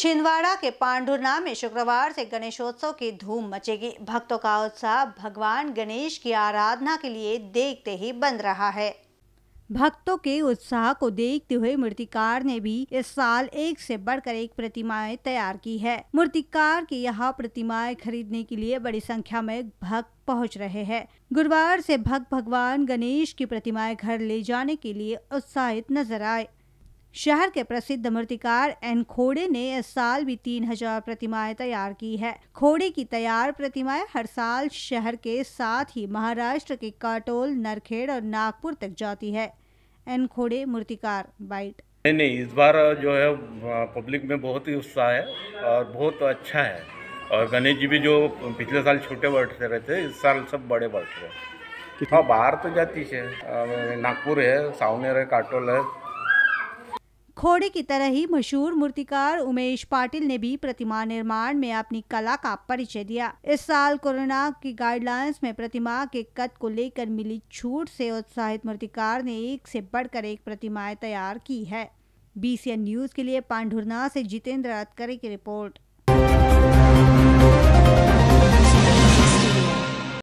छिंदवाड़ा के पांडुरना में शुक्रवार से गणेशोत्सव की धूम मचेगी भक्तों का उत्साह भगवान गणेश की आराधना के लिए देखते ही बन रहा है भक्तों के उत्साह को देखते हुए मूर्तिकार ने भी इस साल एक से बढ़कर एक प्रतिमाएं तैयार की है मूर्तिकार की यहाँ प्रतिमाएं खरीदने के लिए बड़ी संख्या में भक्त पहुंच रहे हैं गुरुवार से भक्त भगवान गणेश की प्रतिमाएं घर ले जाने के लिए उत्साहित नजर आए शहर के प्रसिद्ध मूर्तिकार एन खोड़े ने इस साल भी तीन हजार प्रतिमाएं तैयार की है खोड़े की तैयार प्रतिमाएं हर साल शहर के साथ ही महाराष्ट्र के काटोल नरखेड़ और नागपुर तक जाती है एन खोड़े मूर्तिकार बाइट नहीं नहीं इस बार जो है पब्लिक में बहुत ही उत्साह है और बहुत अच्छा है और गणेश जी भी जो पिछले साल छोटे बैठते रहे थे इस साल सब बड़े बैठ रहे हाँ बाहर तो जाती है नागपुर है सावनेर है काटोल है खोड़े की तरह ही मशहूर मूर्तिकार उमेश पाटिल ने भी प्रतिमा निर्माण में अपनी कला का परिचय दिया इस साल कोरोना की गाइडलाइंस में प्रतिमा के कद को लेकर मिली छूट से उत्साहित मूर्तिकार ने एक से बढ़कर एक प्रतिमाएं तैयार की है बी न्यूज के लिए पांडुरना से जितेंद्र अतकरे की रिपोर्ट